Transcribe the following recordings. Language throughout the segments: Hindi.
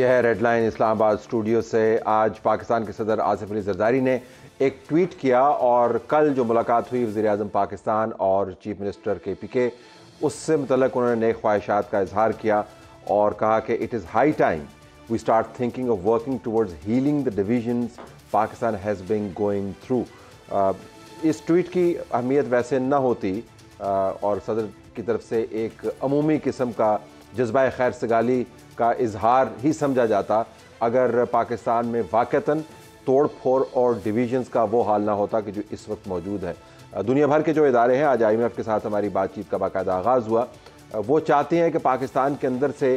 यह है रेड लाइन इस्लामाबाद स्टूडियो से आज पाकिस्तान के सदर आसिफ अली जरदारी ने एक ट्वीट किया और कल जो मुलाकात हुई वज़ी अजम पाकिस्तान और चीफ मिनिस्टर के पी के उससे मतलब उन्होंने नए ख्वाहिशात का इजहार किया और कहा कि it is high time we start thinking of working towards healing the division Pakistan has been going through इस ट्वीट की अहमियत वैसे न होती और सदर की तरफ से एक अमूमी किस्म का जज्बा खैर सगाली का इजहार ही समझा जाता अगर पाकिस्तान में वाक़ता तोड़ फोड़ और डिवीजन्स का वो हाल ना होता कि जो इस वक्त मौजूद है दुनिया भर के जो इदारे हैं आज आई के साथ हमारी बातचीत का बाकायदा आगाज़ हुआ वो चाहते हैं कि पाकिस्तान के अंदर से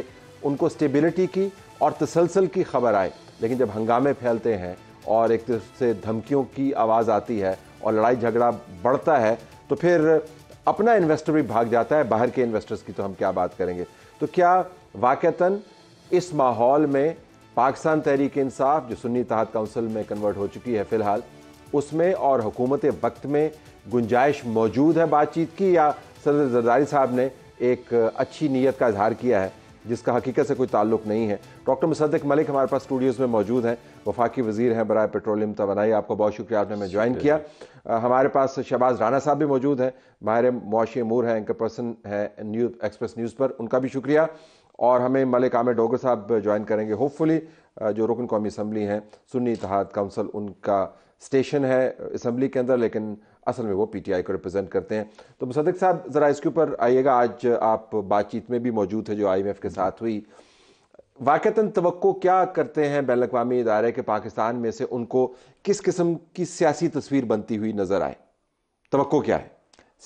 उनको स्टेबिलिटी की और तसलसल की खबर आए लेकिन जब हंगामे फैलते हैं और एक तरफ से धमकियों की आवाज़ आती है और लड़ाई झगड़ा बढ़ता है तो फिर अपना इन्वेस्टर भी भाग जाता है बाहर के इन्वेस्टर्स की तो हम क्या बात करेंगे तो क्या वाक़ता इस माहौल में पाकिस्तान तहरीक इंसाफ जो सुन्नी तहत काउंसिल में कन्वर्ट हो चुकी है फ़िलहाल उसमें और हुकूमत वक्त में गुंजाइश मौजूद है बातचीत की या सदर जरदारी साहब ने एक अच्छी नीयत का इजहार किया है जिसका हकीकत से कोई ताल्लुक नहीं है डॉक्टर मुसद्दक मलिक हमारे पास स्टूडियोज़ में मौजूद हैं वफाकी वजीर हैं बरए पेट्रोलियम तोनाई आपका बहुत शुक्रिया आपने हमें ज्वाइन किया आ, हमारे पास शहबाज राना साहब भी मौजूद हैं माहिर मुआशी अमूर हैं एंकर पर्सन है न्यूज एक्सप्रेस न्यूज़ पर उनका भी शुक्रिया और हमें मलिक आमिर डोगर साहब ज्वाइन करेंगे होपफुली जो रुकन कौमी असम्बली हैं सुन्नी इतिहाद काउंसिल उनका स्टेशन है इसम्बली के अंदर लेकिन असल में वो पी टी आई को रिप्रेजेंट करते हैं तो मुसदक साहब ज़रा इसके ऊपर आइएगा आज आप बातचीत में भी मौजूद है जो आई एम एफ़ के साथ हुई वाक़ता तो क्या करते हैं बैन अवी इदारे के पाकिस्तान में से उनको किस किस्म की सियासी तस्वीर बनती हुई नज़र आए तो क्या है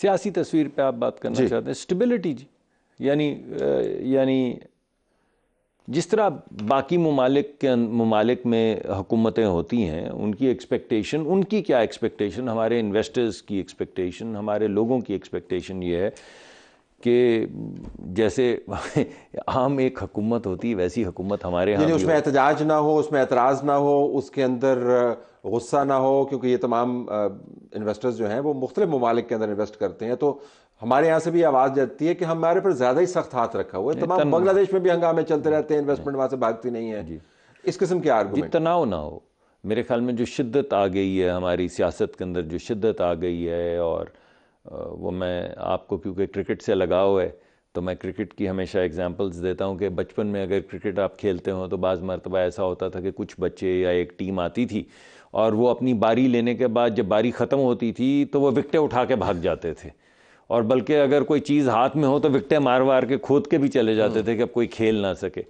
सियासी तस्वीर पर आप बात करना चाहते हैं स्टेबिलिटी जी यानी यानी जिस तरह बाकी ममालिक के अं, ममालिक में हुकूमतें होती हैं उनकी एक्सपेक्टेशन उनकी क्या एक्सपेक्टेशन हमारे इन्वेस्टर्स की एक्सपेक्टेशन हमारे लोगों की एक्सपेक्टेशन ये है कि जैसे आम एक हकूमत होती वैसी हकूमत हमारे यहाँ उसमें एहतजाज ना हो उसमें एतराज़ ना हो उसके अंदर गुस्सा ना हो क्योंकि ये तमाम इन्वेस्टर्स जो हैं वो मुख्तलि ममालिक के अंदर इन्वेस्ट करते हैं तो हमारे यहाँ से भी आवाज़ जाती है कि हमारे पर ज़्यादा ही सख्त हाथ रखा हुआ है तमाम बांग्लादेश में भी हंगामे चलते रहते हैं इन्वेस्टमेंट वहाँ से भागती नहीं है जी इस किस्म के आर्गूमेंट तनाव ना हो मेरे ख्याल में जो शिद्दत आ गई है हमारी सियासत के अंदर जो शिद्दत आ गई है और वो मैं आपको क्योंकि क्रिकेट से लगाव है तो मैं क्रिकेट की हमेशा एग्जांपल्स देता हूँ कि बचपन में अगर क्रिकेट आप खेलते हो तो बाज़ मरतबा ऐसा होता था कि कुछ बच्चे या एक टीम आती थी और वो अपनी बारी लेने के बाद जब बारी ख़त्म होती थी तो वो विकटें उठा के भाग जाते थे और बल्कि अगर कोई चीज़ हाथ में हो तो विकटें मार मार के खोद के भी चले जाते थे कि अब कोई खेल ना सके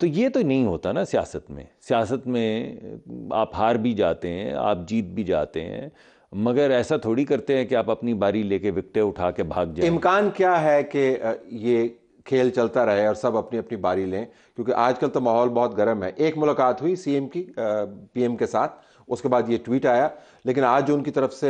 तो ये तो नहीं होता ना सियासत में सियासत में आप हार भी जाते हैं आप जीत भी जाते हैं मगर ऐसा थोड़ी करते हैं कि आप अपनी बारी लेके विकटें उठा के भाग जाए इम्कान क्या है कि ये खेल चलता रहे और सब अपनी अपनी बारी लें क्योंकि आजकल तो माहौल बहुत गर्म है एक मुलाकात हुई सीएम की पीएम के साथ उसके बाद ये ट्वीट आया लेकिन आज जो उनकी तरफ से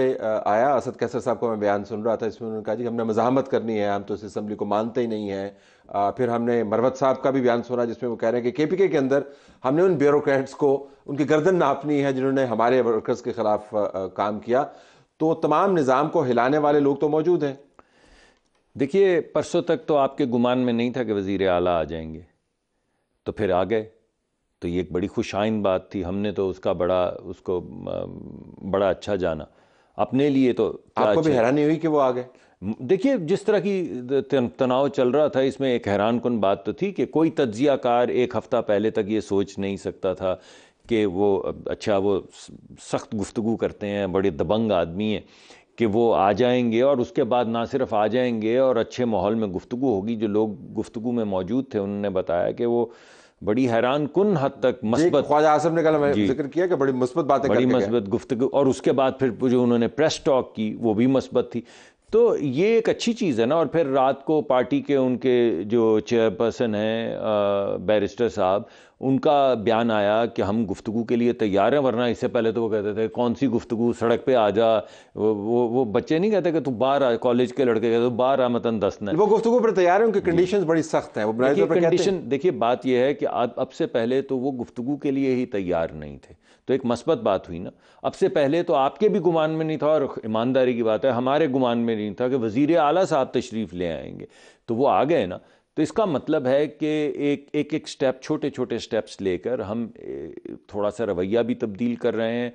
आया असद कैसर साहब को मैं बयान सुन रहा था इसमें उन्होंने कहा जी हमने मजामत करनी है हम तो इस असम्बली को मानते ही नहीं हैं फिर हमने मरवत साहब का भी बयान सुना जिसमें वो कह रहे हैं कि के पी के अंदर हमने उन ब्यूरोक्रेट्स को उनकी गर्दन नापनी है जिन्होंने हमारे वर्कर्स के खिलाफ काम किया तो तमाम निज़ाम को हिलाने वाले लोग तो मौजूद हैं देखिए परसों तक तो आपके गुमान में नहीं था कि वज़ी आला आ जाएंगे तो फिर आ गए तो ये एक बड़ी खुशाइन बात थी हमने तो उसका बड़ा उसको बड़ा अच्छा जाना अपने लिए तो आपको भी अच्छा- हैरानी हुई कि वो आ गए देखिए जिस तरह की तनाव चल रहा था इसमें एक हैरान कन बात तो थी कि कोई तज्जिया कार एक हफ़्ता पहले तक ये सोच नहीं सकता था कि वो अच्छा वो सख्त गुफ्तु करते हैं बड़े दबंग आदमी हैं कि वो आ जाएंगे और उसके बाद ना सिर्फ आ जाएंगे और अच्छे माहौल में गुफ्तु होगी जो लोग गुफ्तु में मौजूद थे उन्होंने बताया कि वो बड़ी हैरान कन हद तक मस्बत ख्वाजा आसम ने कल जिक्र किया कि बड़ी मस्बत बातें बड़ी मस्बत गुफ्तु और उसके बाद फिर जो उन्होंने प्रेस टॉक की वो भी मस्बत थी तो ये एक अच्छी चीज़ है ना और फिर रात को पार्टी के उनके जो चेयरपर्सन हैं बैरिस्टर साहब उनका बयान आया कि हम गुफ्तु के लिए तैयार हैं वरना इससे पहले तो वो कहते थे कौन सी गुफ्तु सड़क पे आ जा वो वो, वो बच्चे नहीं कहते कि तू बाहर आ कॉलेज के लड़के कहते बाहर आ मतन दस न वो गुफ्तु पर तैयार है उनकी कंडीशन बड़ी सख्त है वो कंडीशन देखिए बात यह है कि अब से पहले तो वो गुफ्तु के लिए ही तैयार नहीं थे तो एक मस्बत बात हुई ना अब से पहले तो आपके भी गुमान में नहीं था और ईमानदारी की बात है हमारे गुमान में नहीं था कि वज़ी अला साहब तशरीफ़ ले आएंगे तो वो आ गए ना तो इसका मतलब है कि एक एक एक स्टेप छोटे छोटे स्टेप्स लेकर हम थोड़ा सा रवैया भी तब्दील कर रहे हैं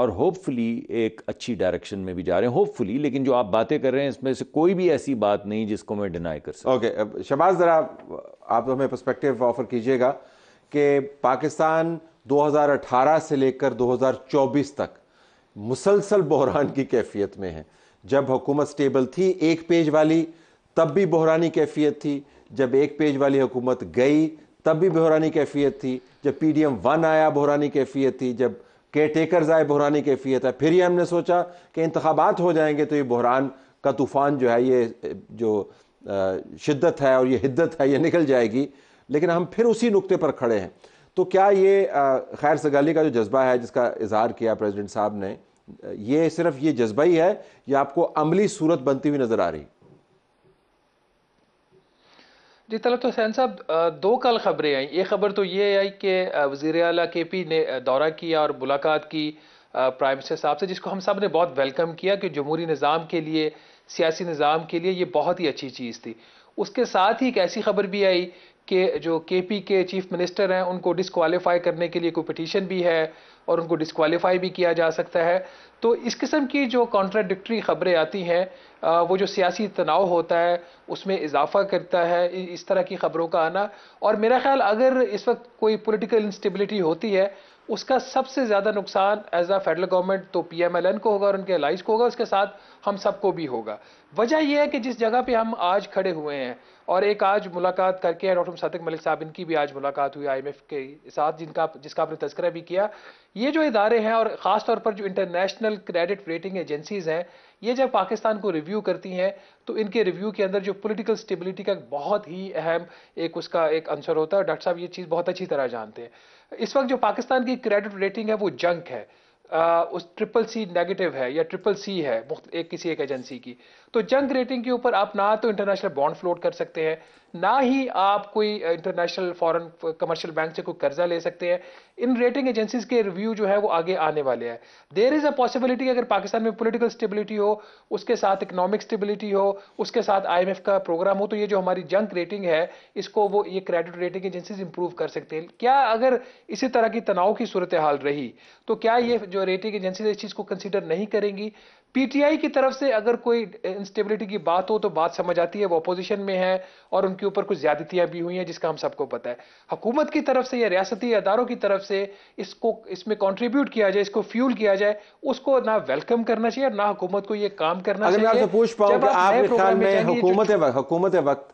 और होपफुली एक अच्छी डायरेक्शन में भी जा रहे हैं होपफुली लेकिन जो आप बातें कर रहे हैं इसमें से कोई भी ऐसी बात नहीं जिसको मैं डिनाई कर सकता ओके okay, शबाज ज़रा आप हमें पर्सपेक्टिव ऑफर कीजिएगा कि पाकिस्तान 2018 से लेकर 2024 तक मुसलसल बहरान की कैफियत में है जब हुकूमत स्टेबल थी एक पेज वाली तब भी बहरानी कैफियत थी जब एक पेज वाली हुकूमत गई तब भी बहरानी कैफियत थी जब पी डी एम वन आया बहरानी कैफियत थी जब केयर टेकर आए बहरानी कैफियत है फिर ये हमने सोचा कि इंतबात हो जाएंगे तो ये बहरान का तूफ़ान जो है ये जो शिद्दत है और ये हिद्दत है ये निकल जाएगी लेकिन हम फिर उसी नुकते पर खड़े हैं तो क्या ये खैर सगाली का जो जज्बा है जिसका इजहार किया प्रेसिडेंट साहब ने ये सिर्फ ये जज्बा ही है या आपको अमली सूरत बनती हुई नजर आ रही जी तलब तो साहब दो कल खबरें आई एक खबर तो ये आई कि वजीर अला के पी ने दौरा किया और मुलाकात की प्राइम मिनिस्टर साहब से जिसको हम सब ने बहुत वेलकम किया कि जमहूरी निज़ाम के लिए सियासी निज़ाम के लिए ये बहुत ही अच्छी चीज़ थी उसके साथ ही एक ऐसी खबर भी आई के जो के पी के चीफ मिनिस्टर हैं उनको डिसक्वालीफाई करने के लिए कोई पटिशन भी है और उनको डिसक्वालीफाई भी किया जा सकता है तो इस किस्म की जो कॉन्ट्राडिक्ट्री खबरें आती हैं वो जो सियासी तनाव होता है उसमें इजाफा करता है इस तरह की खबरों का आना और मेरा ख्याल अगर इस वक्त कोई पोलिटिकल इंस्टेबिलिटी होती है उसका सबसे ज़्यादा नुकसान एज अ फेडरल गवर्नमेंट तो पी एम एल एन को होगा और उनके अलाइज को होगा उसके साथ हम सबको भी होगा वजह यह है कि जिस जगह पर हम आज खड़े हुए हैं और एक आज मुलाकात करके डॉक्टर मुसादिक मलिक साहब इनकी भी आज मुलाकात हुई आईएमएफ के साथ जिनका जिसका आपने तस्करा भी किया ये जो इदारे हैं और ख़ास तौर पर जो इंटरनेशनल क्रेडिट रेटिंग एजेंसीज़ हैं ये जब पाकिस्तान को रिव्यू करती हैं तो इनके रिव्यू के अंदर जो पोलिटिकल स्टेबिलिटी का बहुत ही अहम एक उसका एक आंसर होता है डॉक्टर साहब ये चीज़ बहुत अच्छी तरह जानते हैं इस वक्त जो पाकिस्तान की क्रेडिट रेटिंग है वो जंक है उस ट्रिपल सी नेगेटिव है या ट्रिपल सी है एक किसी एक एजेंसी की तो जंग रेटिंग के ऊपर आप ना तो इंटरनेशनल बॉन्ड फ्लोट कर सकते हैं ना ही आप कोई इंटरनेशनल फॉरेन कमर्शियल बैंक से कोई कर्जा ले सकते हैं इन रेटिंग एजेंसीज के रिव्यू जो है वो आगे आने वाले हैं देर इज अ पॉसिबिलिटी अगर पाकिस्तान में पोलिटिकल स्टेबिलिटी हो उसके साथ इकोनॉमिक स्टेबिलिटी हो उसके साथ आई का प्रोग्राम हो तो ये जो हमारी जंक रेटिंग है इसको वो ये क्रेडिट रेटिंग एजेंसीज इंप्रूव कर सकते हैं क्या अगर इसी तरह की तनाव की सूरत हाल रही तो क्या ये जो रेटिंग एजेंसीज इस चीज़ को कंसिडर नहीं करेंगी पीटीआई की तरफ से अगर कोई इंस्टेबिलिटी की बात हो तो बात समझ आती है वो अपोजिशन में है और उनके ऊपर कुछ ज्यादतियां भी हुई हैं जिसका हम सबको पता है हुकूमत की तरफ से या रियासती अदारों की तरफ से इसको इसमें कंट्रीब्यूट किया जाए इसको फ्यूल किया जाए उसको ना वेलकम करना चाहिए ना हुकूमत को ये काम करना अगर चाहिए पूछ पाऊँ वक्त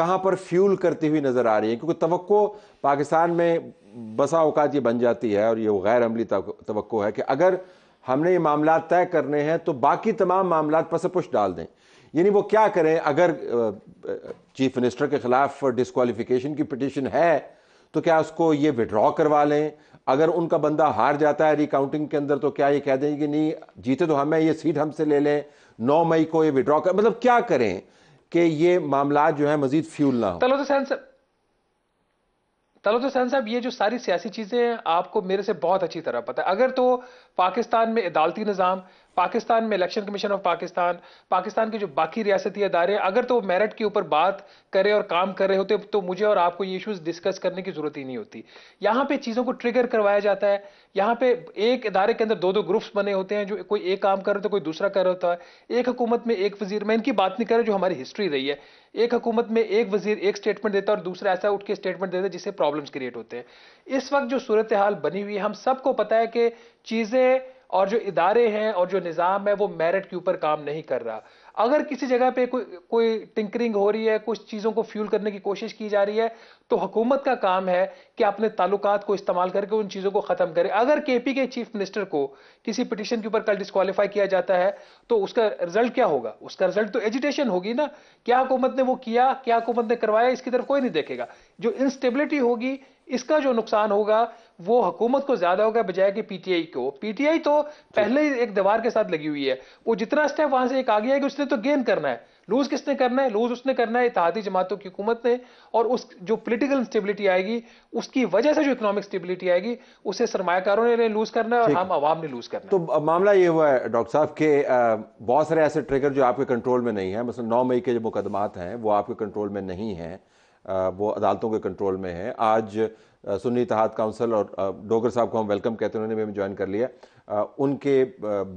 कहाँ पर फ्यूल करती हुई नज़र आ रही है क्योंकि तो पाकिस्तान में बसा औकात ये बन जाती है और ये गैर अमली तो है कि अगर हमने ये मामला तय करने हैं तो बाकी तमाम मामला पर से पुश डाल दें यानी वो क्या करें अगर चीफ मिनिस्टर के खिलाफ डिसक्वालिफिकेशन की पिटिशन है तो क्या उसको ये विड्रॉ करवा लें अगर उनका बंदा हार जाता है रिकाउंटिंग के अंदर तो क्या ये कह दें कि नहीं जीते तो हमें ये सीट हमसे ले लें नौ मई को ये विड्रॉ कर मतलब क्या करें कि ये मामला जो है मजीद फ्यूल ना हो तलो तो सहन साहब ये जो सारी सियासी चीज़ें हैं आपको मेरे से बहुत अच्छी तरह पता है अगर तो पाकिस्तान में अदालती निज़ाम पाकिस्तान में election commission of Pakistan Pakistan के जो बाकी रियासती अदारे अगर तो मेरिट के ऊपर बात करें और काम कर रहे होते तो मुझे और आपको ये इशूज़ डिस्कस करने की ज़रूरत ही नहीं होती यहाँ पे चीज़ों को ट्रिगर करवाया जाता है यहाँ पे एक इदारे के अंदर दो दो ग्रुप्स बने होते हैं जो कोई एक काम कर रहा होता है कोई दूसरा कर रहा होता है एक हुकूमत में एक वजीर मैं इनकी बात नहीं कर रहा जो हमारी हिस्ट्री रही है एक हुकूमत में एक वजीर एक स्टेटमेंट देता है और दूसरा ऐसा उठ के स्टेटमेंट देता है जिससे प्रॉब्लम्स क्रिएट होते हैं इस वक्त जो सूरत हाल बनी हुई है हम सबको पता है कि चीज़ें और जो इदारे हैं और जो निज़ाम है वो मेरिट के ऊपर काम नहीं कर रहा अगर किसी जगह पे कोई कोई टिंकरिंग हो रही है कुछ चीज़ों को फ्यूल करने की कोशिश की जा रही है तो हुकूमत का काम है कि अपने ताल्लुकात को इस्तेमाल करके उन चीज़ों को ख़त्म करे अगर के पी के चीफ मिनिस्टर को किसी पिटिशन के ऊपर कल डिस्कालीफाई किया जाता है तो उसका रिजल्ट क्या होगा उसका रिजल्ट तो एजिटेशन होगी ना क्या हुकूमत ने वो किया क्या हुकूमत ने करवाया इसकी तरफ कोई नहीं देखेगा जो इंस्टेबिलिटी होगी इसका जो नुकसान होगा वो हुकूमत को ज्यादा होगा बजाय कि पीटीआई को पीटीआई तो पहले ही एक दीवार के साथ लगी हुई है वो जितना स्टेप वहां से एक गया है कि उसने तो गेन करना है लूज किसने करना है लूज उसने करना है इतिहादी जमातों की हुकूमत ने और उस जो पोलिटिकल स्टेबिलिटी आएगी उसकी वजह से जो इकोनॉमिक स्टेबिलिटी आएगी उसे सरमाकारों ने लूज करना है और हम आवाम ने लूज करना तो मामला ये हुआ है डॉक्टर साहब के बहुत सारे ऐसे ट्रिगर जो आपके कंट्रोल में नहीं है मतलब नौ मई के जो मुकदमात हैं वो आपके कंट्रोल में नहीं है वो अदालतों के कंट्रोल में है आज सुन्नी तहाद काउंसिल और डोगर साहब को हम वेलकम कहते हैं उन्होंने भी ज्वाइन कर लिया उनके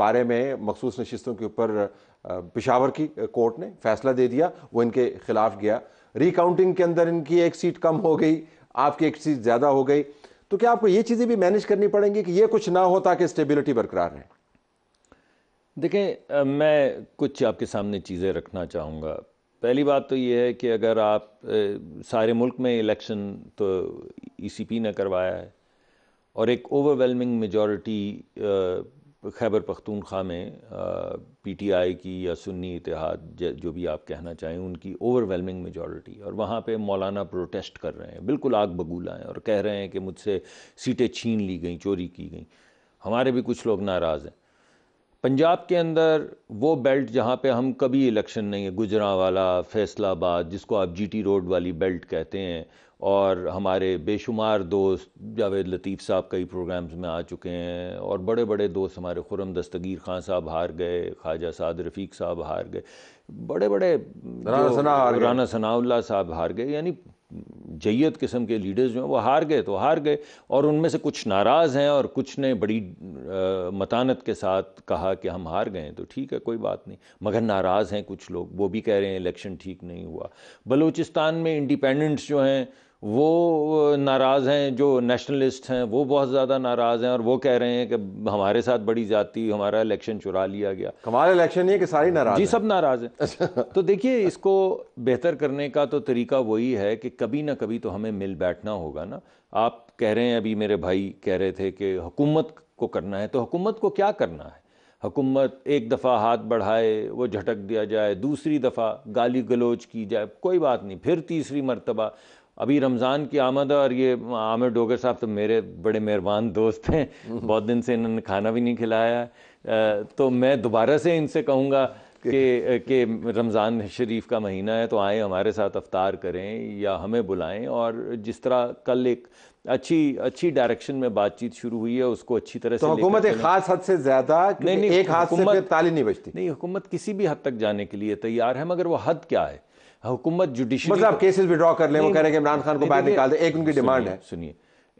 बारे में मखसूस नशस्तों के ऊपर पिशावर की कोर्ट ने फैसला दे दिया वो इनके खिलाफ गया रिकाउंटिंग के अंदर इनकी एक सीट कम हो गई आपकी एक सीट ज़्यादा हो गई तो क्या आपको ये चीज़ें भी मैनेज करनी पड़ेंगी कि ये कुछ ना हो ताकि स्टेबिलिटी बरकरार रहे देखें मैं कुछ आपके सामने चीज़ें रखना चाहूँगा पहली बात तो ये है कि अगर आप सारे मुल्क में इलेक्शन तो ई e ने करवाया है और एक ओवरवेलमिंग मेजॉरिटी खैबर पख्तूनख्वा में पीटीआई की या सुन्नी इतिहाद जो भी आप कहना चाहें उनकी ओवरवेलमिंग मेजॉरिटी और वहाँ पे मौलाना प्रोटेस्ट कर रहे हैं बिल्कुल आग बगूला हैं और कह रहे हैं कि मुझसे सीटें छीन ली गई चोरी की गई हमारे भी कुछ लोग नाराज़ हैं पंजाब के अंदर वो बेल्ट जहाँ पे हम कभी इलेक्शन नहीं है गुजरा वाला फैसलाबाद जिसको आप जीटी रोड वाली बेल्ट कहते हैं और हमारे बेशुमार दोस्त जावेद लतीफ़ साहब कई प्रोग्राम्स में आ चुके हैं और बड़े बड़े दोस्त हमारे खुरम दस्तगीर खान साहब हार गए ख्वाजा साद रफ़ीक साहब हार गए बड़े बड़े राना सनाउल्ला साहब हार गए यानी जयत किस्म के लीडर्स जो हैं वो हार गए तो हार गए और उनमें से कुछ नाराज़ हैं और कुछ ने बड़ी मतानत के साथ कहा कि हम हार गए तो ठीक है कोई बात नहीं मगर नाराज़ हैं कुछ लोग वो भी कह रहे हैं इलेक्शन ठीक नहीं हुआ बलूचिस्तान में इंडिपेंडेंट्स जो हैं वो नाराज़ हैं जो नेशनलिस्ट हैं वो बहुत ज़्यादा नाराज़ हैं और वो कह रहे हैं कि हमारे साथ बड़ी जाति हमारा इलेक्शन चुरा लिया गया हमारा इलेक्शन नहीं है कि सारी नाराज़ जी सब नाराज़ हैं अच्छा। तो देखिए इसको बेहतर करने का तो तरीका वही है कि कभी ना कभी तो हमें मिल बैठना होगा ना आप कह रहे हैं अभी मेरे भाई कह रहे थे कि हुकूमत को करना है तो हुकूमत को क्या करना है हुकूमत एक दफ़ा हाथ बढ़ाए वो झटक दिया जाए दूसरी दफ़ा गाली गलोच की जाए कोई बात नहीं फिर तीसरी मरतबा अभी रमज़ान की आमद और ये आमिर डोगर साहब तो मेरे बड़े मेहरबान दोस्त हैं बहुत दिन से इन्होंने खाना भी नहीं खिलाया तो मैं दोबारा से इनसे कहूँगा कि कि रमज़ान शरीफ का महीना है तो आए हमारे साथ अफ्तार करें या हमें बुलाएं और जिस तरह कल एक अच्छी अच्छी डायरेक्शन में बातचीत शुरू हुई है उसको अच्छी तरह से तो हुकूमत एक खास हद से ज़्यादा नहीं नहीं एक हाथ से ताली नहीं बचती नहीं हुकूमत किसी भी हद तक जाने के लिए तैयार है मगर वो हद क्या है हुकूमत जुडिशरी मतलब केसेस विड्रॉ कर लें वो कह रहे हैं इमरान खान को बाहर निकाल दे एक उनकी डिमांड है सुनिए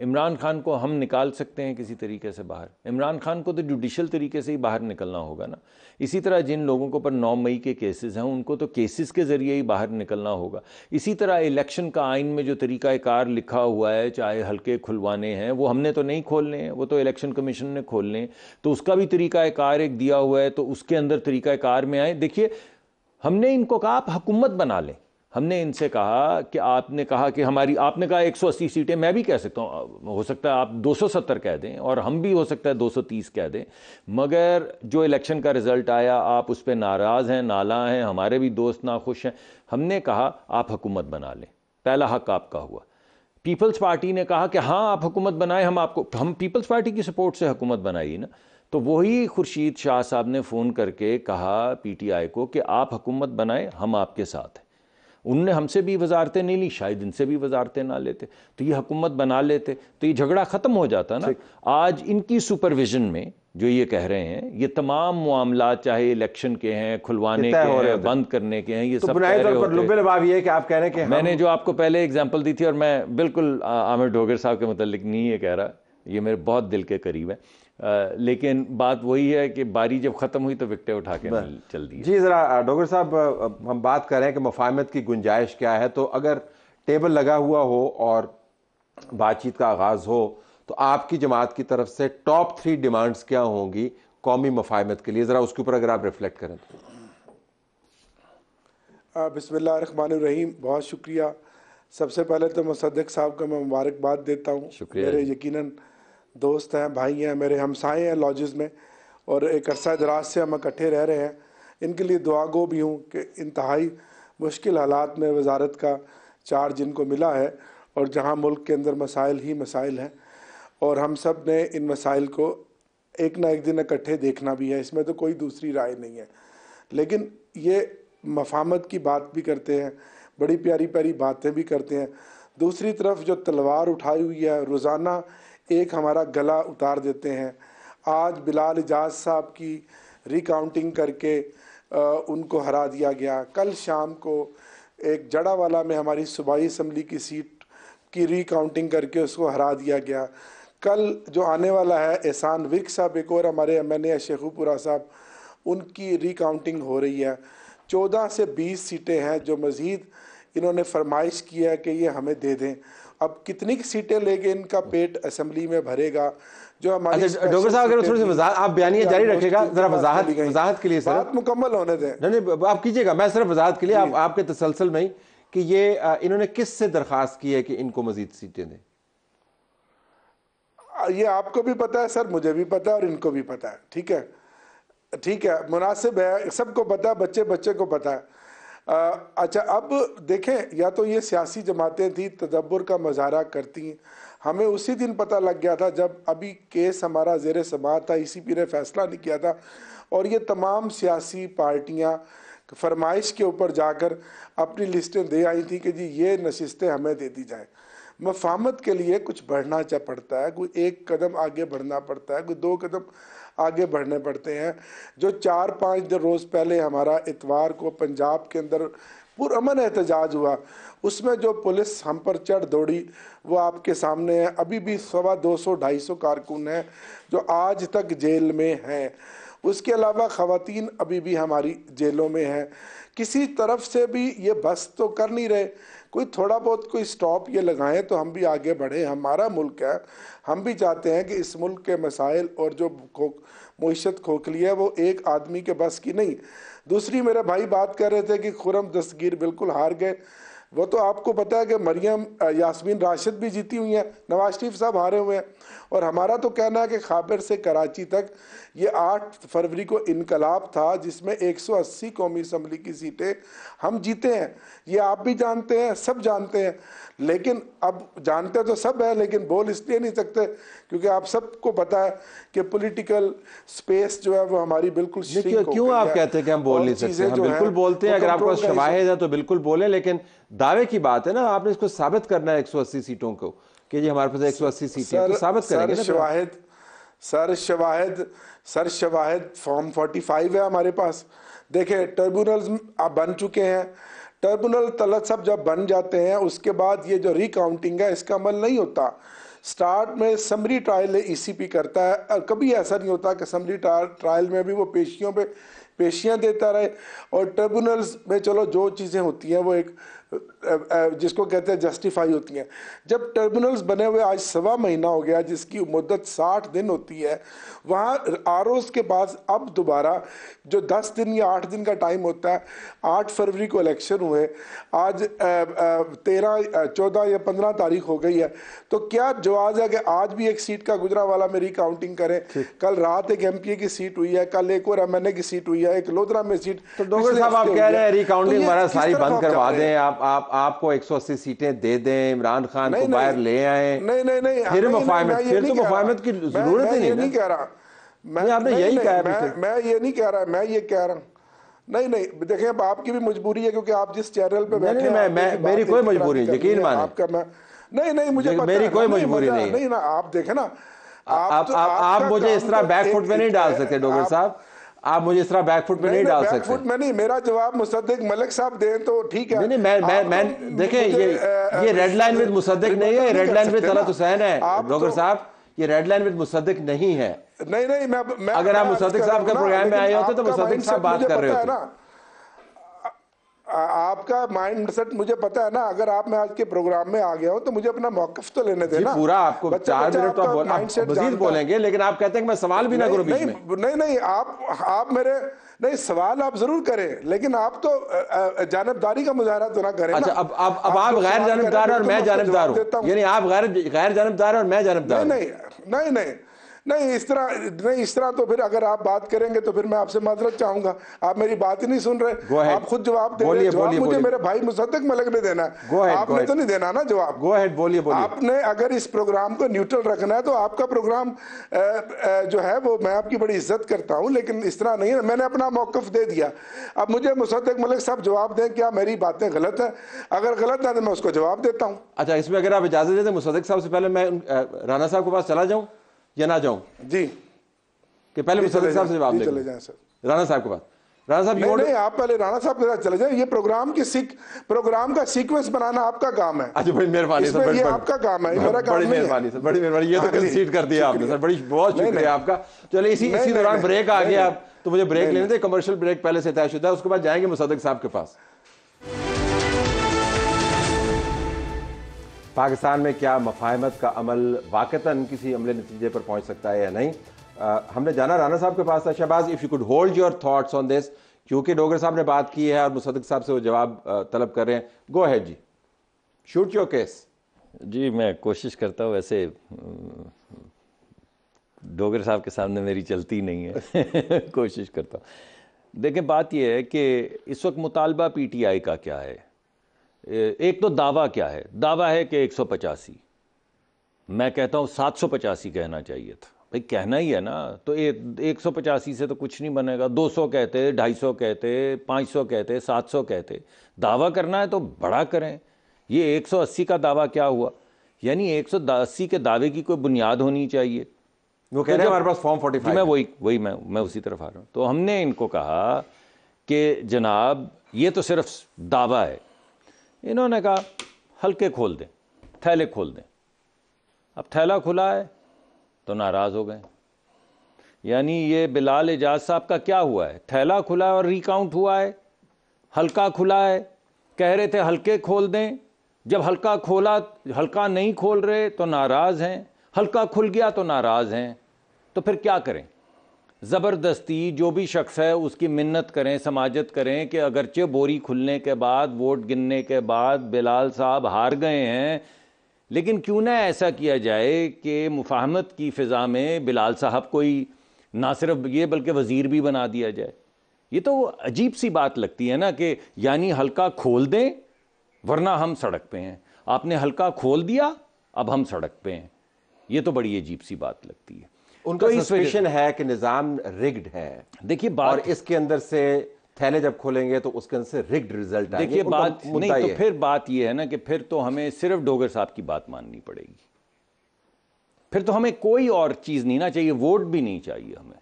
इमरान खान को हम निकाल सकते हैं किसी तरीके से बाहर इमरान खान को तो जुडिशल तरीके से ही बाहर निकलना होगा ना इसी तरह जिन लोगों के ऊपर नौ मई के केसेस हैं उनको तो केसेस के ज़रिए ही बाहर निकलना होगा इसी तरह इलेक्शन का आइन में जो तरीक़ाकार लिखा हुआ है चाहे हल्के खुलवाने हैं वो हमने तो नहीं खोलने हैं वो तो इलेक्शन कमीशन ने खोलने हैं तो उसका भी तरीक़ाकार एक दिया हुआ है तो उसके अंदर तरीक़ाकार में आए देखिए हमने इनको कहा आप हुकूमत बना लें हमने इनसे कहा कि आपने कहा कि हमारी आपने कहा 180 सीटें मैं भी कह सकता हूँ हो सकता है आप 270 कह दें और हम भी हो सकता है 230 कह दें मगर जो इलेक्शन का रिज़ल्ट आया आप उस पर नाराज़ हैं नाला हैं हमारे भी दोस्त नाखुश हैं हमने कहा आप हुकूमत बना लें पहला हक आपका हुआ पीपल्स पार्टी ने कहा कि हाँ आप हुकूमत बनाएं हम आपको हम पीपल्स पार्टी की सपोर्ट से हुकूमत बनाइए ना तो वही खुर्शीद शाह साहब ने फ़ोन करके कहा पीटीआई को कि आप हुकूमत बनाएं हम आपके साथ हैं उनने हमसे भी वजारतें नहीं ली शायद इनसे भी वजारतें ना लेते तो ये हुकूमत बना लेते तो ये झगड़ा ख़त्म हो जाता ना आज इनकी सुपरविज़न में जो ये कह रहे हैं ये तमाम मामला चाहे इलेक्शन के हैं खुलवाने के हैं बंद करने के हैं ये तो सब बुनियादी लुबे ये कि आप कह रहे हैं कि मैंने जो आपको पहले एग्जांपल दी थी और मैं बिल्कुल आमिर ढोगर साहब के मतलब नहीं ये कह रहा ये मेरे बहुत दिल के करीब है लेकिन बात वही है कि बारी जब ख़त्म हुई तो विकटें उठा के चल दी जी ज़रा डॉक्टर साहब हम बात कर रहे हैं कि मफामत की गुंजाइश क्या है तो अगर टेबल लगा हुआ हो और बातचीत का आगाज़ हो तो आपकी जमात की तरफ से टॉप थ्री डिमांड्स क्या होंगी कौमी मुफाहमत के लिए ज़रा उसके ऊपर अगर आप रिफ्लेक्ट करें तो बसमान रहीम बहुत शुक्रिया सबसे पहले तो मुसदक साहब का मैं मुबारकबाद देता हूँ शुक्रिया यकीनन दोस्त हैं भाई हैं मेरे हमसाए हैं लॉजिज में और एक अरसा दराज से हम इकट्ठे रह रहे हैं इनके लिए दुआ गो भी हूँ कि इंतहाई मुश्किल हालात में वजारत का चार्ज इनको मिला है और जहाँ मुल्क के अंदर मसाइल ही मसाइल हैं और हम सब ने इन मसाइल को एक ना एक दिन इकट्ठे देखना भी है इसमें तो कोई दूसरी राय नहीं है लेकिन ये मफामत की बात भी करते हैं बड़ी प्यारी प्यारी बातें भी करते हैं दूसरी तरफ जो तलवार उठाई हुई है रोज़ाना एक हमारा गला उतार देते हैं आज बिलाल एजाज साहब की रिकाउंटिंग करके उनको हरा दिया गया कल शाम को एक जड़ावाला में हमारी सूबाई असम्बली की सीट की रिकाउंटिंग करके उसको हरा दिया गया कल जो आने वाला है एहसान विक साहब एक और हमारे एम एन शेखुपुरा साहब उनकी रिकाउंटिंग हो रही है चौदह से बीस सीटें हैं जो मज़ीद इन्होंने फरमाइश की है कि ये हमें दे दें अब कितनी सीटें लेके इनका पेट असेंबली में भरेगा जो हमारे अच्छा, डॉक्टर साहब अगर थोड़ी सी आप बयानी जारी रखेगा जरा वजाहत वजाहत के लिए सर बात मुकम्मल होने दें नहीं आप कीजिएगा मैं सिर्फ वजाहत के लिए आप, आपके तसलसल में ही कि ये इन्होंने किस से दरख्वास्त की है कि इनको मजीद सीटें दें ये आपको भी पता है सर मुझे भी पता है और इनको भी पता है ठीक है ठीक है मुनासिब है सबको पता है बच्चे बच्चे को पता है अच्छा अब देखें या तो ये सियासी जमातें थी तदब्बर का मजारा करती हैं हमें उसी दिन पता लग गया था जब अभी केस हमारा जेर समात था इसी पी ने फैसला नहीं किया था और ये तमाम सियासी पार्टियाँ फरमाइश के ऊपर जाकर अपनी लिस्टें दे आई थी कि जी ये नशिस्तें हमें दे दी जाएँ मफामत के लिए कुछ बढ़ना चाह पड़ता है कोई एक कदम आगे बढ़ना पड़ता है कोई दो कदम आगे बढ़ने पड़ते हैं जो चार पाँच दिन रोज़ पहले हमारा इतवार को पंजाब के अंदर पुरमन एहतजाज हुआ उसमें जो पुलिस हम पर चढ़ दौड़ी वो आपके सामने है अभी भी सवा दो सौ ढाई सौ कारकुन हैं जो आज तक जेल में हैं उसके अलावा ख़वान अभी भी हमारी जेलों में हैं किसी तरफ से भी ये बस तो कर नहीं रहे कोई थोड़ा बहुत कोई स्टॉप ये लगाएं तो हम भी आगे बढ़ें हमारा मुल्क है हम भी चाहते हैं कि इस मुल्क के मसाइल और जो खो मीशत खोखली है वो एक आदमी के बस की नहीं दूसरी मेरे भाई बात कर रहे थे कि खुरम दस्तगीर बिल्कुल हार गए वो तो आपको पता है कि मरियम यासमीन राशिद भी जीती हुई हैं नवाज शरीफ साहब हारे हुए हैं और हमारा तो कहना है कि खाबर से कराची तक ये आठ फरवरी को इनकलाब था जिसमें 180 कौमी असम्बली की सीटें हम जीते हैं ये आप भी जानते हैं सब जानते हैं लेकिन अब जानते तो सब है लेकिन बोल इसलिए नहीं सकते क्योंकि आप सबको पता है कि पॉलिटिकल स्पेस जो है वो हमारी बिल्कुल क्यों, क्यों आप कहते हैं कि हम बोल नहीं सकते हम बिल्कुल बोलते हैं अगर आपको शवाहिद है तो बिल्कुल बोले लेकिन दावे की बात है ना आपने इसको साबित करना है एक सीटों को कि जी हमारे पास एक सौ अस्सी सीटें तो साबित करेंगे शवाहिद सर शवाहिद सर शवाहिद फॉर्म 45 है हमारे पास देखे ट्रिब्यूनल आप बन चुके हैं टर्मिनल तलक सब जब बन जाते हैं उसके बाद ये जो रिकाउंटिंग है इसका अमल नहीं होता स्टार्ट में समरी ट्रायल ईसीपी करता है और कभी ऐसा नहीं होता कि समरी ट्रायल में भी वो पेशियों पे पेशियाँ देता रहे और ट्रिब्यूनल्स में चलो जो चीज़ें होती हैं वो एक जिसको कहते हैं जस्टिफाई होती हैं जब टर्मिनल्स बने हुए आज सवा महीना हो गया जिसकी मुद्दत साठ दिन होती है वहाँ आर के बाद अब दोबारा जो दस दिन या आठ दिन का टाइम होता है आठ फरवरी को इलेक्शन हुए आज तेरह चौदह या पंद्रह तारीख हो गई है तो क्या जवाब है कि आज भी एक सीट का गुजरा वाला में रिकाउंटिंग करें कल रात एक एम की सीट हुई है कल एक और एम की सीट हुई है एक लोधरा में सीट तो डॉक्टर साहब आप कह रहे हैं तो रिकाउंटिंग सारी बंद करवा दें आप आप आपको 180 सीटें दे दें इमरान खान को बाहर ले आए नहीं नहीं नहीं फिर मुफाहमत फिर तो मुफाहमत की जरूरत ही नहीं कह रहा मैं आपने यही कहा मैं ये नहीं कह रहा मैं ये कह रहा हूँ नहीं नहीं देखिए अब आपकी भी मजबूरी है क्योंकि आप जिस चैनल पे बैठे हैं मैं, मैं, मेरी कोई मजबूरी यकीन माने आपका मैं नहीं नहीं मुझे पता मेरी कोई मजबूरी नहीं नहीं ना आप देखें ना आप आप तो- मुझे इस तरह बैकफुट तो पे नहीं डाल सकते डॉक्टर साहब आप मुझे इस तरह बैकफुट में नहीं, डाल सकते बैकफुट में नहीं मेरा जवाब मुसद्दिक मलिक साहब दें तो ठीक है नहीं नहीं मैं मैं मैं देखें ये ये रेड लाइन विद मुसद्दिक नहीं है red line with Talat Hussain है डॉक्टर तो- साहब ये रेड लाइन विद मुसद्दिक नहीं है नहीं नहीं मैं, मैं अगर आप मुसद्दिक साहब के प्रोग्राम में आए होते तो मुसद्दिक साहब बात कर रहे होते आपका माइंड सेट मुझे पता है ना अगर आप मैं आज के प्रोग्राम में आ गया हूँ तो मुझे अपना मौकफ तो लेने देना पूरा आपको चार मिनट तो आप, आप बोलेंगे लेकिन आप कहते हैं कि मैं सवाल भी ना करूँ बीच में नहीं नहीं आप आप मेरे नहीं सवाल आप जरूर करें लेकिन आप तो जानबदारी का मुजाहरा तो ना करें अच्छा अब अब अब आप आप तो गैर जानबदार और तो मैं जानबदार हूँ यानी आप गैर गैर जानबदार और मैं जानबदार नहीं नहीं नहीं नहीं इस तरह नहीं इस तरह तो फिर अगर आप बात करेंगे तो फिर मैं आपसे माजरत चाहूंगा आप मेरी बात ही नहीं सुन रहे आप खुद जवाब दे रहे हैं मुझे मेरे भाई मुसदक मलक ने देना है आपने तो नहीं देना ना जवाब गो हेड बोलिए बोलिए आपने अगर इस प्रोग्राम को न्यूट्रल रखना है तो आपका प्रोग्राम जो है वो मैं आपकी बड़ी इज्जत करता हूँ लेकिन इस तरह नहीं है मैंने अपना मौकफ दे दिया अब मुझे मुसदक मलिक साहब जवाब दें क्या मेरी बातें गलत है अगर गलत है तो मैं उसको जवाब देता हूँ अच्छा इसमें अगर आप इजाजत देते तो मुसदक साहब से पहले मैं राना साहब के पास चला जाऊँ या ना जाऊं जी कि पहले मुसरत साहब से जवाब चले जाए सर राणा साहब के पास राणा साहब नहीं, नहीं आप पहले राणा साहब के साथ चले जाए ये प्रोग्राम की सीक, प्रोग्राम का सीक्वेंस बनाना आपका काम है अच्छा बड़ी मेहरबानी सर बड़ी आपका काम है मेरा काम बड़ी मेहरबानी सर बड़ी मेहरबानी ये तो कंसीड कर दिया आपने सर बड़ी बहुत शुक्रिया आपका चलिए इसी इसी दौरान ब्रेक आ गया आप तो मुझे ब्रेक लेने दे कमर्शियल ब्रेक पहले से तय शुदा उसके बाद जाएंगे मुसदक साहब के पास पाकिस्तान में क्या मफाहमत का अमल वाक़ता किसी अमले नतीजे पर पहुँच सकता है या नहीं आ, हमने जाना राना साहब के पास था Shahbaz if you could hold your thoughts on this क्योंकि डोगर साहब ने बात की है और मुसदक साहब से वो जवाब तलब कर रहे हैं गो है जी शूट योर केस जी मैं कोशिश करता हूँ वैसे डोगर साहब के सामने मेरी चलती नहीं है कोशिश करता हूँ देखें बात यह है कि इस वक्त मुतालबा आई का क्या है एक तो दावा क्या है दावा है कि एक सौ पचासी मैं कहता हूँ सात सौ पचासी कहना चाहिए था भाई कहना ही है ना तो ए, एक सौ पचासी से तो कुछ नहीं बनेगा दो सौ कहते ढाई सौ कहते पाँच सौ कहते सात सौ कहते दावा करना है तो बड़ा करें ये एक सौ अस्सी का दावा क्या हुआ यानी एक सौ अस्सी के दावे की कोई बुनियाद होनी चाहिए वो कह तो रहे हैं हमारे पास फॉर्म फोर्टी मैं वही वही मैं मैं उसी तरफ आ रहा हूँ तो हमने इनको कहा कि जनाब ये तो सिर्फ दावा है इन्होंने कहा हल्के खोल दें थैले खोल दें अब थैला खुला है तो नाराज़ हो गए यानी ये बिलाल एजाज साहब का क्या हुआ है थैला खुला है और रिकाउंट हुआ है हल्का खुला है कह रहे थे हल्के खोल दें जब हल्का खोला हल्का नहीं खोल रहे तो नाराज़ हैं हल्का खुल गया तो नाराज़ हैं तो फिर क्या करें ज़बरदस्ती जो भी शख्स है उसकी मिन्नत करें समाजत करें कि अगरचे बोरी खुलने के बाद वोट गिनने के बाद बिलाल साहब हार गए हैं लेकिन क्यों ना ऐसा किया जाए कि मुफाहमत की फ़िज़ा में बिलाल साहब कोई ना सिर्फ ये बल्कि वज़ीर भी बना दिया जाए ये तो अजीब सी बात लगती है ना कि यानी हल्का खोल दें वरना हम सड़क पे हैं आपने हल्का खोल दिया अब हम सड़क पे हैं ये तो बड़ी अजीब सी बात लगती है उनका तो सस्पेशन है कि निजाम रिग्ड है देखिए और इसके अंदर से थैले जब खोलेंगे तो उसके अंदर से रिग्ड रिजल्ट देखिए बात नहीं तो फिर बात यह है ना कि फिर तो हमें सिर्फ डोगर साहब की बात माननी पड़ेगी फिर तो हमें कोई और चीज़ नहीं ना चाहिए वोट भी नहीं चाहिए हमें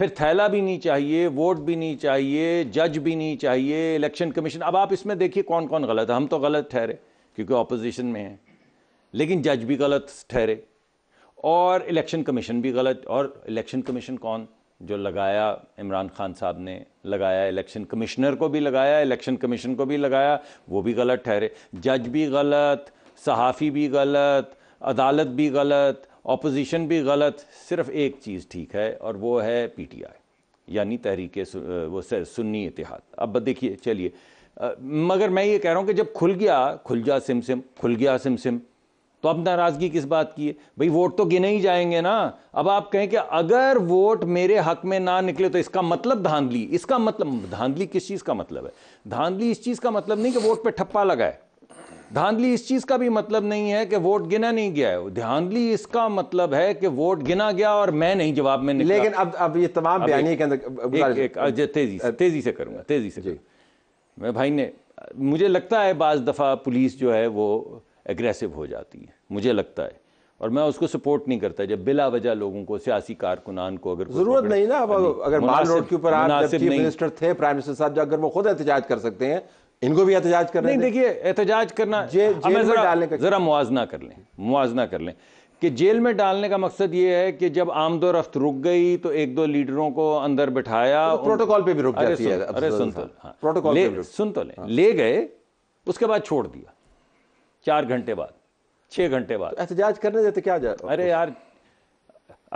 फिर थैला भी नहीं चाहिए वोट भी नहीं चाहिए जज भी नहीं चाहिए इलेक्शन कमीशन अब आप इसमें देखिए कौन कौन गलत है हम तो गलत ठहरे क्योंकि ऑपोजिशन में हैं लेकिन जज भी गलत ठहरे और इलेक्शन कमीशन भी गलत और इलेक्शन कमीशन कौन जो लगाया इमरान खान साहब ने लगाया इलेक्शन कमिश्नर को भी लगाया इलेक्शन कमीशन को भी लगाया वो भी गलत ठहरे जज भी गलत सहाफ़ी भी गलत अदालत भी गलत अपोजिशन भी गलत सिर्फ एक चीज़ ठीक है और वो है पीटीआई यानी तहरीक वो सुन्नी इतिहाद अब देखिए चलिए मगर मैं ये कह रहा हूँ कि जब खुल गया खुल जा सिम सिम खुल गया सिम सिम तो अब नाराजगी किस बात की है भाई वोट तो गिने ही जाएंगे ना अब आप कहें कि अगर वोट मेरे हक में ना निकले तो इसका मतलब धांधली इसका मतलब धांधली किस चीज़ का मतलब है धांधली इस चीज़ का मतलब नहीं कि वोट पे ठप्पा लगाए धांधली इस चीज़ का भी मतलब नहीं है कि वोट गिना नहीं गया है धांधली इसका मतलब है कि वोट गिना गया और मैं नहीं जवाब में निकला लेकिन अब अब ये तमाम बयानी के अंदर तेजी से तेजी से करूँगा तेजी से मैं भाई ने मुझे लगता है बाज़ दफ़ा पुलिस जो है वो एग्रेसिव हो जाती है मुझे लगता है और मैं उसको सपोर्ट नहीं करता जब बिला वजह लोगों को सियासी कारकुनान को अगर जरूरत नहीं ना अब अगर माल रोड के ऊपर मिनिस्टर थे प्राइम मिनिस्टर साहब अगर वो खुद एहतजाज कर सकते हैं इनको भी एहतजाज करना नहीं देखिए एहतजाज करना जेल डालने का जरा मुआजना कर लें मुआजना कर लें कि जेल में डालने का मकसद ये है कि जब आमदो रफ्त रुक गई तो एक दो लीडरों को अंदर बिठाया तो प्रोटोकॉल पे भी रुक जाती है अरे तो, हाँ। सुन तो प्रोटोकॉल सुन तो ले गए उसके बाद छोड़ दिया चार घंटे बाद छः घंटे बाद तो एहतजाज करने देते क्या जा अरे यार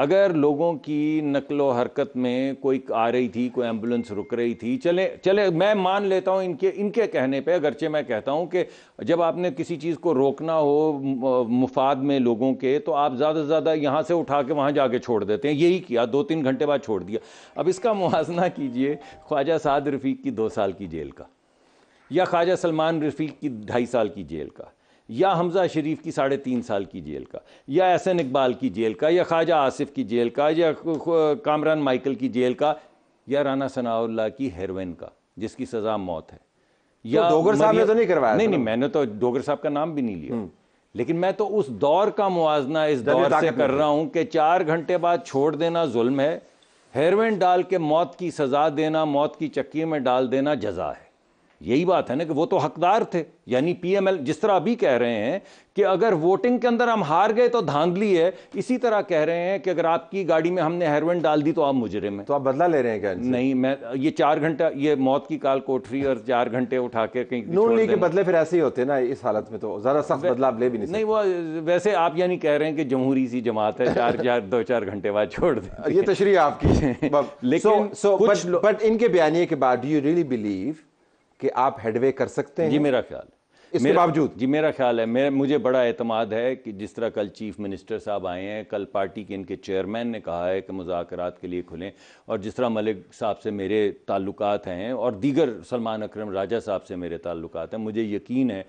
अगर लोगों की नकलो हरकत में कोई आ रही थी कोई एम्बुलेंस रुक रही थी चले चले मैं मान लेता हूँ इनके इनके कहने पे अगरचे मैं कहता हूँ कि जब आपने किसी चीज़ को रोकना हो मुफाद में लोगों के तो आप ज़्यादा से ज़्यादा यहाँ से उठा के वहाँ जाके छोड़ देते हैं यही किया दो तीन घंटे बाद छोड़ दिया अब इसका मुहासना कीजिए ख्वाजा साद रफ़ीक की दो साल की जेल का या ख्वाजा सलमान रफ़ीक की ढाई साल की जेल का या हमज़ा शरीफ की साढ़े तीन साल की जेल का या एहसन इकबाल की जेल का या ख्वाजा आसिफ की जेल का या कामरान माइकल की जेल का या राना सनाउल्ला की हेरोइन का जिसकी सज़ा मौत है तो या तो डोगर साहब ने तो नहीं करवाया नहीं नहीं मैंने तो डोगर साहब का नाम भी नहीं लिया हम्म। लेकिन मैं तो उस दौर का मुआजना इस दौर से कर रहा हूँ कि चार घंटे बाद छोड़ देना जुल्म है हेरोइन डाल के मौत की सज़ा देना मौत की चक्की में डाल देना जजा है यही बात है ना कि वो तो हकदार थे यानी पीएमएल जिस तरह अभी कह रहे हैं कि अगर वोटिंग के अंदर हम हार गए तो धांधली है इसी तरह कह रहे हैं कि अगर आपकी गाड़ी में हमने हेरोइन डाल दी तो आप मुजरिम हैं तो आप बदला ले रहे हैं क्या नहीं मैं ये चार घंटा ये मौत की काल कोठरी और चार घंटे उठा के कहीं नून लीग के बदले फिर ऐसे ही होते ना इस हालत में तो ज़रा सख्त बदलाव ले भी नहीं नहीं वो वैसे आप यानी कह रहे हैं कि जमहूरी सी जमात है चार चार दो चार घंटे बाद छोड़ दें ये तशरी तो आपकी लेकिन बट इनके बयानी के बाद डू यू रियली बिलीव कि आप हेडवे कर सकते हैं जी मेरा ख्याल इसके बावजूद जी मेरा ख्याल है मेरे मुझे बड़ा अहतमाद है कि जिस तरह कल चीफ मिनिस्टर साहब आए हैं कल पार्टी के इनके चेयरमैन ने कहा है कि मुजाकर के लिए खुलें और जिस तरह मलिक साहब से मेरे ताल्लुकात हैं और दीगर सलमान अक्रम राजा साहब से मेरे ताल्लुकात हैं मुझे यकीन है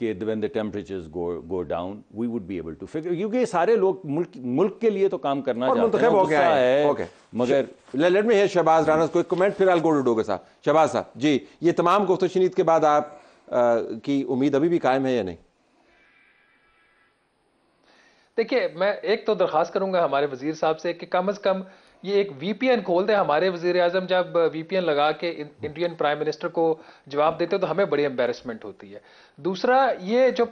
कि when the temperatures go go down we would be able to figure क्योंकि सारे लोग मुल्क मुल्क के लिए तो काम करना और चाहते हैं हो गया है है okay. मगर let me hear Shahbaz Rana एक कमेंट फिर आई गो टू डोगे साहब शहबाज साहब जी ये तमाम गुफ्त शनीद के बाद आप आ, की उम्मीद अभी भी कायम है या नहीं देखिए मैं एक तो दरख्वास्त करूंगा हमारे वजीर साहब से कि कम अज कम ये एक वीपीएन खोल दे हमारे वजीर आजम जब वीपीएन लगा के इंडियन प्राइम मिनिस्टर को जवाब देते तो हमें बड़ी एम्बेरसमेंट होती है दूसरा ये जो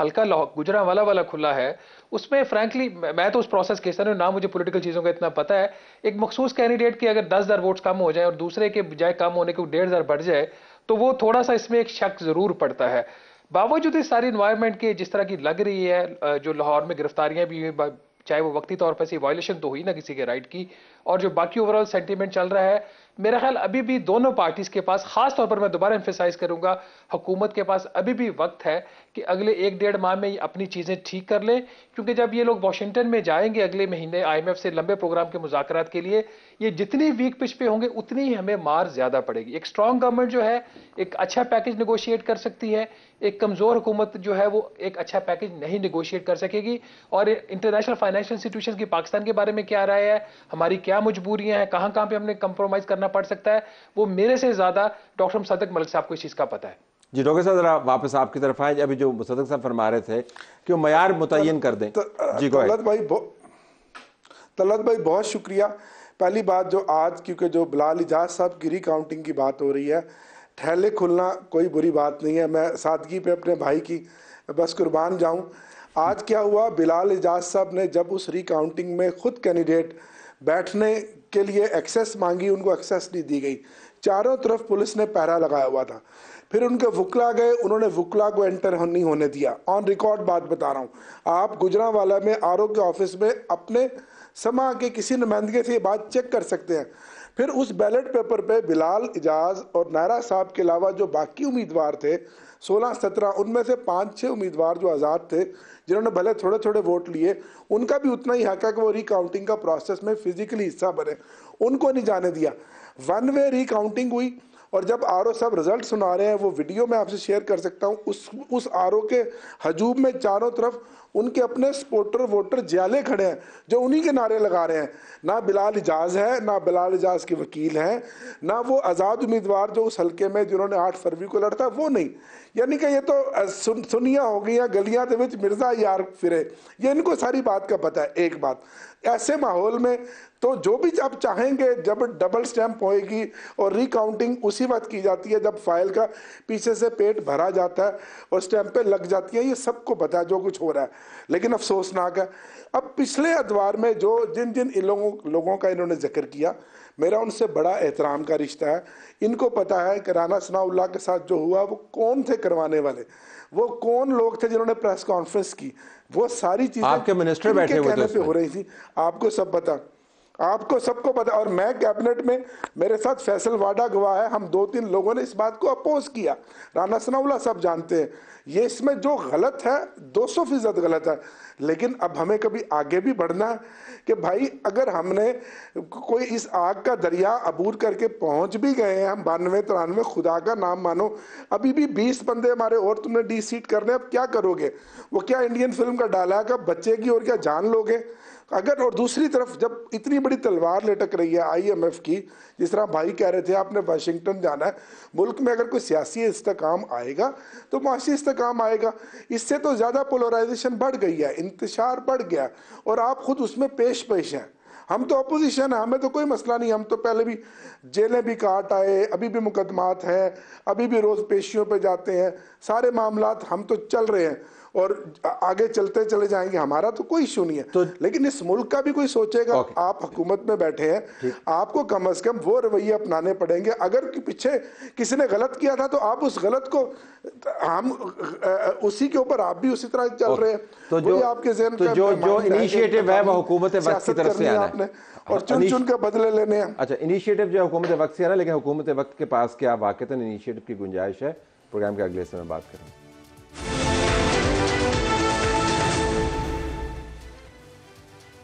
हल्का गुजरा वाला वाला खुला है उसमें फ्रैंकली मैं तो उस प्रोसेस के हिस्सा ना मुझे पोलिटिकल चीज़ों का इतना पता है एक मखसूस कैंडिडेट की अगर दस हज़ार वोट्स कम हो जाए और दूसरे के बजाय कम होने को डेढ़ हज़ार बढ़ जाए तो वो थोड़ा सा इसमें एक शक ज़रूर पड़ता है बावजूद इस सारी इन्वायरमेंट के जिस तरह की लग रही है जो लाहौर में गिरफ्तारियां भी हुई चाहे वो वक्ती तौर पर से वायलेशन तो हुई ना किसी के राइट की और जो बाकी ओवरऑल सेंटीमेंट चल रहा है मेरा ख्याल अभी भी दोनों पार्टीज के पास खास तौर पर मैं दोबारा एम्फेसाइज करूंगा हुकूमत के पास अभी भी वक्त है कि अगले एक डेढ़ माह में अपनी चीज़ें ठीक कर लें क्योंकि जब ये लोग वाशिंगटन में जाएंगे अगले महीने आईएमएफ से लंबे प्रोग्राम के मुजाकर के लिए ये जितनी वीक पिच पे होंगे उतनी ही हमें मार ज़्यादा पड़ेगी एक स्ट्रॉन्ग गवर्नमेंट जो है एक अच्छा पैकेज निगोशिएट कर सकती है एक कमज़ोर हुकूमत जो है वो एक अच्छा पैकेज नहीं निगोशिएट कर सकेगी और इंटरनेशनल फाइनेंशियल इंस्टीट्यूशन की पाकिस्तान के बारे में क्या राय है हमारी क्या क्या मजबूरियां हैं कहां कहां पे हमने कंप्रोमाइज करना पड़ सकता है वो मेरे से ज्यादा डॉक्टर सदक मलिक साहब को इस चीज़ का पता है जी डॉक्टर साहब जरा वापस आपकी तरफ आए अभी जो सदक साहब फरमा रहे थे कि वो मैार मुतन कर दें जी तलत भाई तलत भाई बहुत शुक्रिया पहली बात जो आज क्योंकि जो बिलाल इजाज साहब की रिकाउंटिंग की बात हो रही है ठहले खुलना कोई बुरी बात नहीं है मैं सादगी पे अपने भाई की बस कुर्बान जाऊं आज क्या हुआ बिलाल इजाज साहब ने जब उस रिकाउंटिंग में खुद कैंडिडेट बैठने के लिए एक्सेस मांगी उनको एक्सेस नहीं दी गई चारों तरफ पुलिस ने पहरा लगाया हुआ था फिर उनके वुकला गए उन्होंने वुकला को एंटर नहीं होने दिया ऑन रिकॉर्ड बात बता रहा हूँ आप गुजरा वाला में आर के ऑफिस में अपने समा के किसी नुमाइंदगी से ये बात चेक कर सकते हैं फिर उस बैलेट पेपर पे बिलाल इजाज और नायरा साहब के अलावा जो बाकी उम्मीदवार थे सोलह सत्रह उनमें से पाँच छः उम्मीदवार जो आज़ाद थे जिन्होंने भले थोड़े थोड़े वोट लिए उनका भी उतना ही हक है कि वो रिकाउंटिंग का प्रोसेस में फिजिकली हिस्सा बने उनको नहीं जाने दिया वन वे रिकाउंटिंग हुई और जब आर सब रिजल्ट सुना रहे हैं वो वीडियो मैं आपसे शेयर कर सकता हूँ उस उस आर के हजूब में चारों तरफ उनके अपने सपोर्टर वोटर ज्याले खड़े हैं जो उन्हीं के नारे लगा रहे हैं ना बिलाल इजाज है ना बिलाल इजाज के वकील हैं ना वो आज़ाद उम्मीदवार जो उस हल्के में जिन्होंने आठ फरवरी को लड़ता वो नहीं यानी कि ये तो सुन सुनिया हो गई या गलियाँ के मिर्जा यार फिरे ये इनको सारी बात का पता है एक बात ऐसे माहौल में तो जो भी आप चाहेंगे जब डबल स्टैंप होएगी और रिकाउंटिंग उसी वक्त की जाती है जब फाइल का पीछे से पेट भरा जाता है और स्टैंप पे लग जाती है ये सबको पता है जो कुछ हो रहा है लेकिन अफसोसनाक है अब पिछले अदवार में जो जिन जिन लोगों लोगों का इन्होंने जिक्र किया मेरा उनसे बड़ा एहतराम का रिश्ता है इनको पता है कि राना सनाउल्ला के साथ जो हुआ वो कौन थे करवाने वाले वो कौन लोग थे जिन्होंने प्रेस कॉन्फ्रेंस की वो सारी चीज़ें आपके मिनिस्टर बैठे हुए थे हो रही थी आपको सब पता आपको सबको पता और मैं कैबिनेट में मेरे साथ फैसल वाडा गवाह है हम दो तीन लोगों ने इस बात को अपोज किया राना सनाउला सब जानते हैं ये इसमें जो गलत है 200 फीसद गलत है लेकिन अब हमें कभी आगे भी बढ़ना है कि भाई अगर हमने कोई इस आग का दरिया अबूर करके पहुंच भी गए हैं हम बानवे तिरानवे खुदा का नाम मानो अभी भी बीस बंदे हमारे और तुमने डी सीट करने अब क्या करोगे वो क्या इंडियन फिल्म का डाला का बच्चे की और क्या जान लोगे अगर और दूसरी तरफ जब इतनी बड़ी तलवार लटक रही है आईएमएफ की जिस तरह भाई कह रहे थे आपने वाशिंगटन जाना है मुल्क में अगर कोई सियासी इस्तेकाम आएगा तो माशी इस्तकाम आएगा इससे तो ज़्यादा पोलराइजेशन बढ़ गई है इंतशार बढ़ गया और आप खुद उसमें पेश पेश हैं हम तो अपोजिशन है हमें तो कोई मसला नहीं हम तो पहले भी जेलें भी काट आए अभी भी मुकदमात हैं अभी भी रोज़ पेशियों पर जाते हैं सारे मामला हम तो चल रहे हैं और आगे चलते चले जाएंगे हमारा तो कोई इशू नहीं है तो लेकिन इस मुल्क का भी कोई सोचेगा आप हुकूमत में बैठे हैं आपको कम अज कम वो रवैये अपनाने पड़ेंगे अगर कि पीछे किसी ने गलत किया था तो आप उस गलत को हम उसी के ऊपर आप भी उसी तरह चल रहे हैं तो जो आपके जहन तो जो जो इनिशिएटिव है वो हुकूमत वक्त की तरफ से आना आपने और चुन चुन के बदले लेने हैं अच्छा इनिशिएटिव जो हुकूमत वक्त से आना लेकिन हुकूमत वक्त के पास क्या वाकई इनिशिएटिव की गुंजाइश है प्रोग्राम के अगले समय बात करेंगे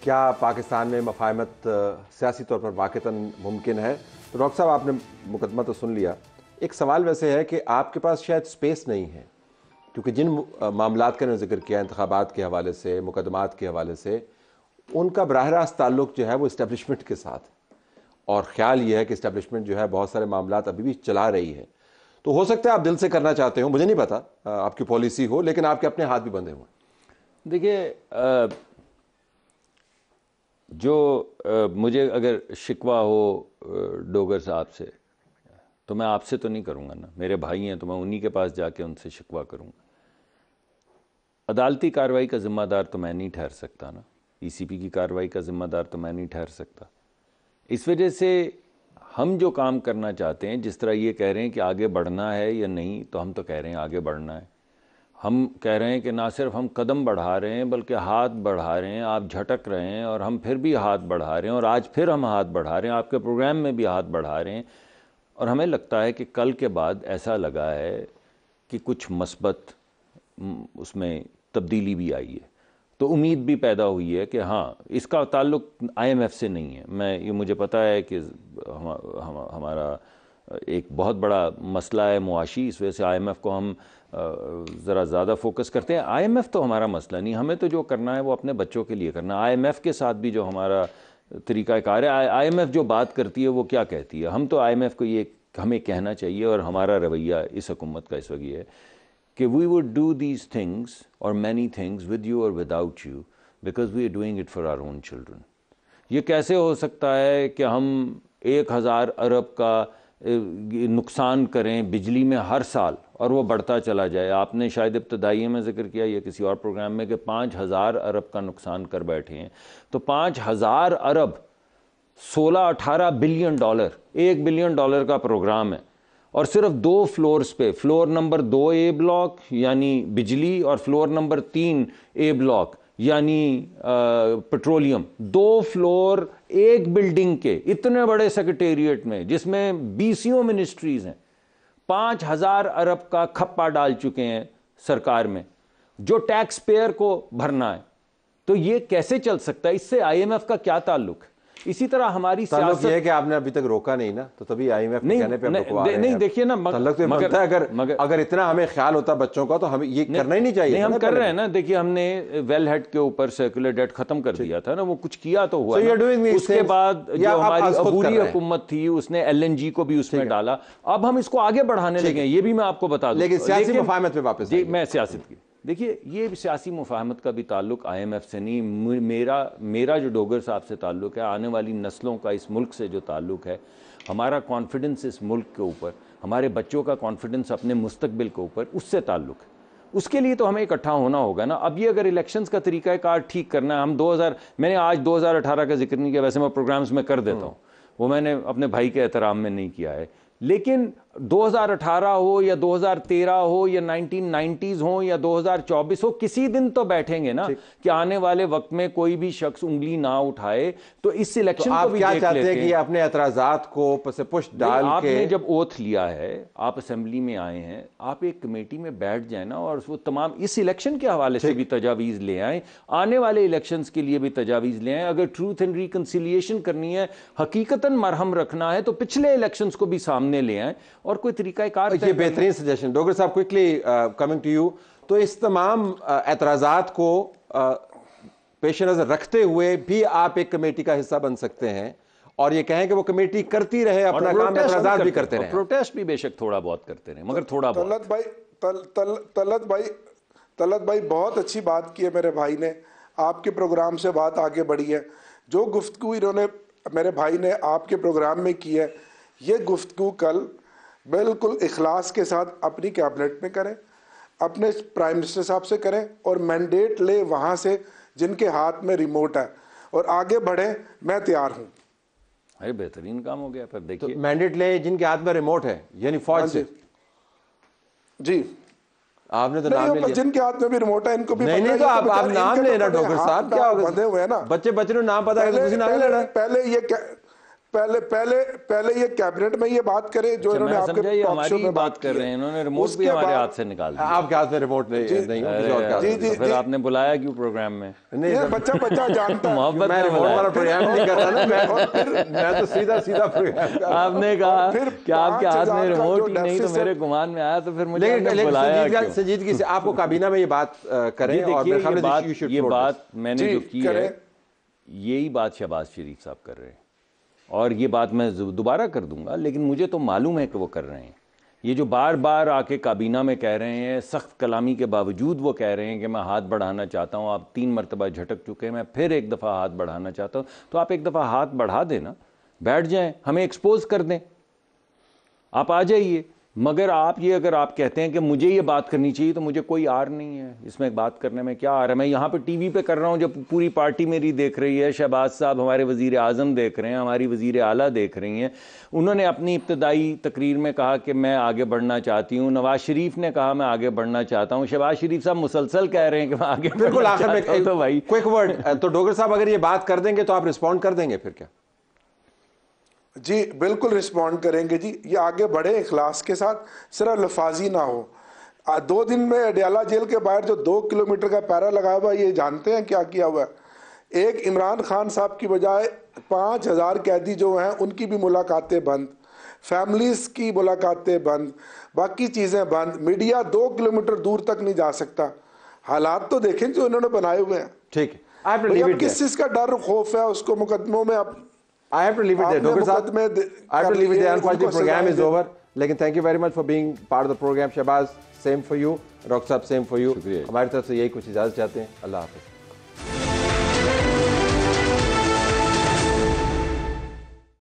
क्या पाकिस्तान में मफाहमत सियासी तौर पर वाक़ता मुमकिन है तो डॉक्टर साहब आपने मुकदमा तो सुन लिया एक सवाल वैसे है कि आपके पास शायद स्पेस नहीं है क्योंकि जिन मामला का मैंने जिक्र किया इंतबात के हवाले से मुकदमात के हवाले से उनका बरह रास्त ताल्लुक जो है वो इस्टेबलिशमेंट के साथ और ख्याल ये है कि इस्टेबलिशमेंट जो है बहुत सारे मामला अभी भी चला रही है तो हो सकता है आप दिल से करना चाहते हो मुझे नहीं पता आपकी पॉलिसी हो लेकिन आपके अपने हाथ भी बंधे हुए देखिए जो आ, मुझे अगर शिकवा हो डोगर साहब से तो मैं आपसे तो नहीं करूँगा ना मेरे भाई हैं तो मैं उन्हीं के पास जाके उनसे शिकवा करूँगा अदालती कार्रवाई का ज़िम्मेदार तो मैं नहीं ठहर सकता ना ईसीपी e की कार्रवाई का ज़िम्मेदार तो मैं नहीं ठहर सकता इस वजह से हम जो काम करना चाहते हैं जिस तरह ये कह रहे हैं कि आगे बढ़ना है या नहीं तो हम तो कह रहे हैं आगे बढ़ना है हम कह रहे हैं कि ना सिर्फ हम कदम बढ़ा रहे हैं बल्कि हाथ बढ़ा रहे हैं आप झटक रहे हैं और हम फिर भी हाथ बढ़ा रहे हैं और आज फिर हम हाथ बढ़ा रहे हैं आपके प्रोग्राम में भी हाथ बढ़ा रहे हैं और हमें लगता है कि कल के बाद ऐसा लगा है कि कुछ मस्बत उसमें तब्दीली भी आई है तो उम्मीद भी पैदा हुई है कि हाँ इसका ताल्लुक आईएमएफ से नहीं है मैं ये मुझे पता है कि हम, हम, हमारा एक बहुत बड़ा मसला है मुआशी इस वजह से आई एम एफ़ को हम ज़रा ज़्यादा फोकस करते हैं आई एम एफ तो हमारा मसला नहीं हमें तो जो करना है वो अपने बच्चों के लिए करना है आई एम एफ़ के साथ भी जो हमारा तरीका कार है एफ़ जो बात करती है वो क्या कहती है हम तो आई एम एफ़ को ये हमें कहना चाहिए और हमारा रवैया इस हकूमत का इस वक्त ये है कि we would do these things और मैनी थिंग्स विद यू और without you because we are doing it for our own children ये कैसे हो सकता है कि हम एक हज़ार अरब का नुकसान करें बिजली में हर साल और वो बढ़ता चला जाए आपने शायद इब्तदाई में ज़िक्र किया या किसी और प्रोग्राम में कि पाँच हज़ार अरब का नुकसान कर बैठे हैं तो पाँच हज़ार अरब सोलह अठारह बिलियन डॉलर एक बिलियन डॉलर का प्रोग्राम है और सिर्फ दो फ्लोर्स पे फ्लोर नंबर दो ए ब्लॉक यानी बिजली और फ्लोर नंबर तीन ए ब्लॉक यानी पेट्रोलियम दो फ्लोर एक बिल्डिंग के इतने बड़े सेक्रेटेरिएट में जिसमें बीसियों मिनिस्ट्रीज हैं पांच हज़ार अरब का खप्पा डाल चुके हैं सरकार में जो टैक्स पेयर को भरना है तो ये कैसे चल सकता है इससे आईएमएफ का क्या ताल्लुक है इसी तरह हमारी तो सियासत ये है कि आपने अभी तक रोका नहीं ना तो तभी आईएमएफ नहीं, कहने पे नहीं, दे, नहीं देखिए ना मग, तो मगर, है अगर मगर, अगर इतना हमें ख्याल होता बच्चों का तो हमें ये नहीं, करना ही नहीं चाहिए नहीं, हम कर रहे हैं ना देखिए हमने वेल हेड के ऊपर सर्कुलर डेट खत्म कर दिया था ना वो कुछ किया तो हुआ उसके बाद जो हमारी अबूरी हुकूमत थी उसने एल को भी उसमें डाला अब हम इसको आगे बढ़ाने लगे ये भी मैं आपको बता दूँ लेकिन मैं सियासत की देखिए ये सियासी मुफाहमत का भी ताल्लुक एफ से नहीं मेरा मेरा जो डोगर साहब से ताल्लुक है आने वाली नस्लों का इस मुल्क से जो ताल्लुक है हमारा कॉन्फिडेंस इस मुल्क के ऊपर हमारे बच्चों का कॉन्फिडेंस अपने मुस्तबिल के ऊपर उससे ताल्लुक है उसके लिए तो हमें इकट्ठा होना होगा ना अब ये अगर इलेक्शंस का तरीका कार ठीक करना है हम 2000 मैंने आज 2018 का जिक्र नहीं किया वैसे मैं प्रोग्राम्स में कर देता हम्म। हूँ वो मैंने अपने भाई के एहतराम में नहीं किया है लेकिन 2018 हो या 2013 हो या 1990s हो या 2024 हो किसी दिन तो बैठेंगे ना कि आने वाले वक्त में कोई भी शख्स उंगली ना उठाए तो इस सिलेक्शन तो आप को भी क्या चाहते हैं कि अपने एतराजात को से पुश डाल आपने के... जब ओथ लिया है आप असेंबली में आए हैं आप एक कमेटी में बैठ जाए ना और वो तमाम इस इलेक्शन के हवाले से भी तजावीज़ ले आए आने वाले इलेक्शन के लिए भी तजावीज़ ले आए अगर ट्रूथ एंड रिकनसिलियेशन करनी है हकीकता मरहम रखना है तो पिछले इलेक्शन को भी सामने ले आए और कोई तरीका कार ये बेहतरीन सजेशन डॉक्टर साहब क्विकली कमिंग टू यू तो इस तमाम एतराज़ात uh, को uh, पेश नज़र रखते हुए भी आप एक कमेटी का हिस्सा बन सकते हैं और ये कहें कि वो कमेटी करती रहे अपना काम एतराजात भी करते रहे प्रोटेस्ट भी बेशक थोड़ा बहुत करते रहे मगर थोड़ा तलत भाई तल, तल, तलत भाई तलत भाई बहुत अच्छी बात की है मेरे भाई ने आपके प्रोग्राम से बात आगे बढ़ी है जो गुफ्तु इन्होंने मेरे भाई ने आपके प्रोग्राम में की है ये गुफ्तु कल बिल्कुल इखलास के साथ अपनी कैबिनेट में करें अपने प्राइम मिनिस्टर साहब से करें और मैंडेट ले वहाँ से जिनके हाथ में रिमोट है और आगे बढ़े मैं तैयार हूँ अरे बेहतरीन काम हो गया पर तो देखिए तो मैंडेट ले जिनके हाथ में रिमोट है यानी फौज हाँ से जी आपने तो नाम ले जिनके हाथ में भी रिमोट है इनको भी नहीं, नहीं तो आप, आप नाम लेना तो डॉक्टर साहब क्या बंधे हुए ना बच्चे बच्चे नाम पता है तो पहले ये पहले पहले पहले ये कैबिनेट में ये बात करें जो अच्छा, इन्होंने आपके हमारी में बात कर रहे हैं इन्होंने रिमोट भी हमारे हाथ से निकाल दिया आपके हाथ से रिमोट नहीं जी, नहीं जी, जी, तो फिर आपने बुलाया क्यों प्रोग्राम में नहीं बच्चा बच्चा जानता मोहब्बत में रिमोट वाला प्रोग्राम नहीं कर रहा ना मैं मैं तो सीधा सीधा आपने कहा कि आपके हाथ में रिमोट नहीं तो मेरे गुमान में आया तो फिर मुझे बुलाया संजीत की आपको काबीना में ये बात करें और ये बात मैंने जो की है यही बात शहबाज शरीफ साहब कर रहे हैं और ये बात मैं दोबारा कर दूंगा लेकिन मुझे तो मालूम है कि वो कर रहे हैं ये जो बार बार आके काबीना में कह रहे हैं सख्त कलामी के बावजूद वो कह रहे हैं कि मैं हाथ बढ़ाना चाहता हूँ आप तीन मरतबा झटक चुके हैं मैं फिर एक दफ़ा हाथ बढ़ाना चाहता हूँ तो आप एक दफ़ा हाथ बढ़ा देना बैठ जाएं हमें एक्सपोज कर दें आप आ जाइए मगर आप ये अगर आप कहते हैं कि मुझे ये बात करनी चाहिए तो मुझे कोई आर नहीं है इसमें बात करने में क्या आ रहा है मैं यहाँ पे टीवी पे कर रहा हूँ जब पूरी पार्टी मेरी देख रही है शहबाज साहब हमारे वज़ी अजम देख रहे हैं हमारी वज़ी अली देख रही हैं उन्होंने अपनी इब्तदाई तकरीर में कहा कि मैं आगे बढ़ना चाहती हूँ नवाज शरीफ ने कहा मैं आगे बढ़ना चाहता हूँ शहबाज शरीफ साहब मुसलसल कह रहे हैं कि मैं आगे बिल्कुल आखिर में तो भाई क्विक वर्ड तो डोगर साहब अगर ये बात कर देंगे तो आप रिस्पॉन्ड कर देंगे फिर क्या जी बिल्कुल रिस्पॉन्ड करेंगे जी ये आगे बढ़े इखलास के साथ सिर्फ लफाजी ना हो आ, दो दिन में अडयाला जेल के बाहर जो दो किलोमीटर का पैरा लगाया हुआ ये जानते हैं क्या किया हुआ है एक इमरान खान साहब की बजाय पाँच हज़ार कैदी जो हैं उनकी भी मुलाकातें बंद फैमिलीज़ की मुलाकातें बंद बाकी चीज़ें बंद मीडिया दो किलोमीटर दूर तक नहीं जा सकता हालात तो देखें जो इन्होंने बनाए हुए हैं ठीक है किस चीज़ का डर खौफ है उसको मुकदमों में आप I have to leave it there doctor साहब मैं I have leave it there unfortunate program is over लेकिन thank you very much for being part of the program Shahbaz same for you doctor साहब सेम फॉर यू हमारी तरफ से यही कुछ इजाजत चाहते हैं अल्लाह हाफिज़